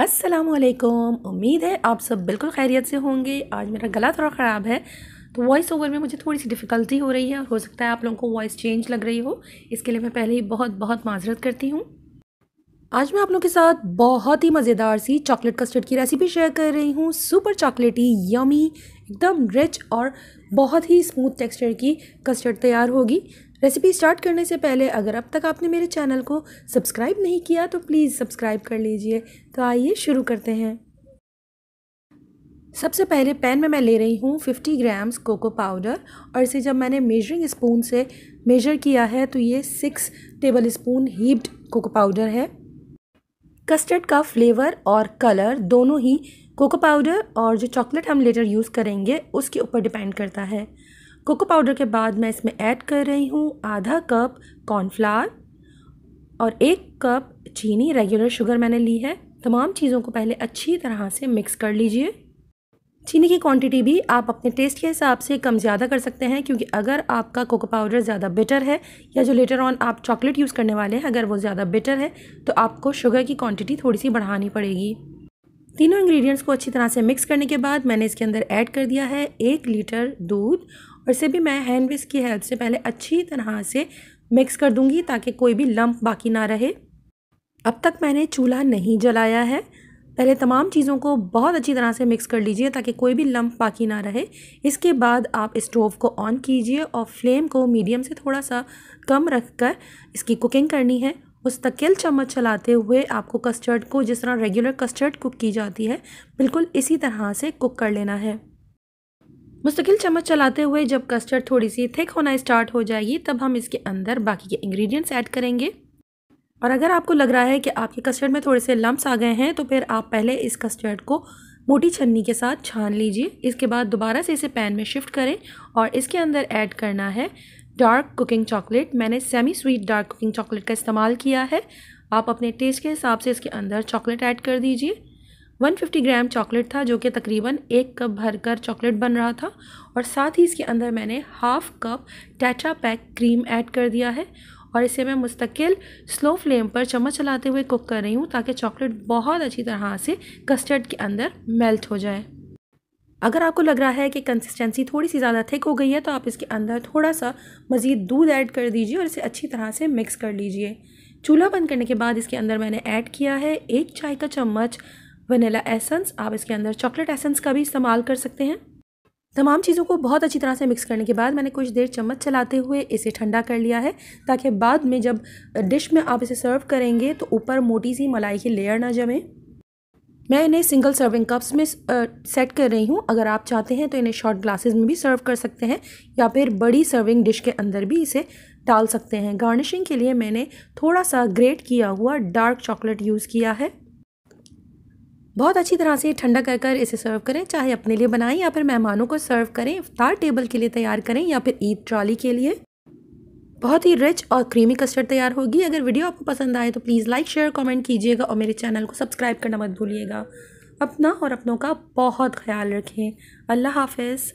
असलकुम उम्मीद है आप सब बिल्कुल खैरियत से होंगे आज मेरा गला थोड़ा ख़राब है तो वॉइस ओवर में मुझे थोड़ी सी डिफ़िकल्टी हो रही है और हो सकता है आप लोगों को वॉइस चेंज लग रही हो इसके लिए मैं पहले ही बहुत बहुत माजरत करती हूँ आज मैं आप लोगों के साथ बहुत ही मज़ेदार सी चॉकलेट कस्टर्ड की रेसिपी शेयर कर रही हूँ सुपर चॉकलेटी यमी एकदम रिच और बहुत ही स्मूथ टेक्सचर की कस्टर्ड तैयार होगी रेसिपी स्टार्ट करने से पहले अगर अब तक आपने मेरे चैनल को सब्सक्राइब नहीं किया तो प्लीज़ सब्सक्राइब कर लीजिए तो आइए शुरू करते हैं सबसे पहले पैन में मैं ले रही हूँ 50 ग्राम्स कोको पाउडर और इसे जब मैंने मेजरिंग स्पून से मेजर किया है तो ये six tablespoon heaped cocoa powder है कस्टर्ड का फ्लेवर और कलर दोनों ही कोको पाउडर और जो चॉकलेट हम लेटर यूज़ करेंगे उसके ऊपर डिपेंड करता है कोको पाउडर के बाद मैं इसमें ऐड कर रही हूँ आधा कप कॉर्नफ्लावर और एक कप चीनी रेगुलर शुगर मैंने ली है तमाम चीज़ों को पहले अच्छी तरह से मिक्स कर लीजिए चीनी की क्वांटिटी भी आप अपने टेस्ट के हिसाब से कम ज़्यादा कर सकते हैं क्योंकि अगर आपका कोको पाउडर ज़्यादा बेटर है या जो लेटर ऑन आप चॉकलेट यूज़ करने वाले हैं अगर वो ज़्यादा बेटर है तो आपको शुगर की क्वांटिटी थोड़ी सी बढ़ानी पड़ेगी तीनों इंग्रेडिएंट्स को अच्छी तरह से मिक्स करने के बाद मैंने इसके अंदर ऐड कर दिया है एक लीटर दूध और इसे भी मैं हैंड विस्क की हेल्प से पहले अच्छी तरह से मिक्स कर दूंगी ताकि कोई भी लम्प बाकी ना रहे अब तक मैंने चूल्हा नहीं जलाया है पहले तमाम चीज़ों को बहुत अच्छी तरह से मिक्स कर लीजिए ताकि कोई भी लम्प बाकी ना रहे इसके बाद आप स्टोव को ऑन कीजिए और फ्लेम को मीडियम से थोड़ा सा कम रख कर इसकी कुकिंग करनी है उस तकिल चम्मच चलाते हुए आपको कस्टर्ड को जिस तरह रेगुलर कस्टर्ड कुक की जाती है बिल्कुल इसी तरह से कुक कर लेना है मुस्तकिल चम्मच चलाते हुए जब कस्टर्ड थोड़ी सी थिक होना स्टार्ट हो जाएगी तब हम इसके अंदर बाकी के इंग्रेडिएंट्स ऐड करेंगे और अगर आपको लग रहा है कि आपके कस्टर्ड में थोड़े से लम्ब्स आ गए हैं तो फिर आप पहले इस कस्टर्ड को मोटी छन्नी के साथ छान लीजिए इसके बाद दोबारा से इसे पैन में शिफ्ट करें और इसके अंदर ऐड करना है डार्क कुकिंग चॉकलेट मैंने semi sweet dark cooking chocolate का इस्तेमाल किया है आप अपने टेस्ट के हिसाब से इसके अंदर चॉकलेट ऐड कर दीजिए 150 ग्राम चॉकलेट था जो कि तकरीबन एक कप भरकर चॉकलेट बन रहा था और साथ ही इसके अंदर मैंने हाफ़ कप टैचा पैक क्रीम ऐड कर दिया है और इसे मैं मुस्तकिल स्लो फ्लेम पर चम्मच चलाते हुए कुक कर रही हूँ ताकि चॉकलेट बहुत अच्छी तरह से कस्टर्ड के अंदर मेल्ट हो जाए अगर आपको लग रहा है कि कंसिस्टेंसी थोड़ी सी ज़्यादा थिक हो गई है तो आप इसके अंदर थोड़ा सा मज़ीद दूध ऐड कर दीजिए और इसे अच्छी तरह से मिक्स कर लीजिए चूल्हा बंद करने के बाद इसके अंदर मैंने ऐड किया है एक चाय का चम्मच वनीला एसेंस आप इसके अंदर चॉकलेट एसेंस का भी इस्तेमाल कर सकते हैं तमाम चीज़ों को बहुत अच्छी तरह से मिक्स करने के बाद मैंने कुछ देर चम्मच चलाते हुए इसे ठंडा कर लिया है ताकि बाद में जब डिश में आप इसे सर्व करेंगे तो ऊपर मोटी सी मलाई की लेयर ना जमे मैं इन्हें सिंगल सर्विंग कप्स में सेट कर रही हूँ अगर आप चाहते हैं तो इन्हें शॉर्ट ग्लासेस में भी सर्व कर सकते हैं या फिर बड़ी सर्विंग डिश के अंदर भी इसे डाल सकते हैं गार्निशिंग के लिए मैंने थोड़ा सा ग्रेट किया हुआ डार्क चॉकलेट यूज़ किया है बहुत अच्छी तरह से ठंडा कर कर इसे सर्व करें चाहे अपने लिए बनाएं या फिर मेहमानों को सर्व करें इफ्तार टेबल के लिए तैयार करें या फिर ईद ट्रॉली के लिए बहुत ही रिच और क्रीमी कस्टर्ड तैयार होगी अगर वीडियो आपको पसंद आए तो प्लीज़ लाइक शेयर कमेंट कीजिएगा और मेरे चैनल को सब्सक्राइब करना मत भूलिएगा अपना और अपनों का बहुत ख्याल रखें अल्लाह हाफिज़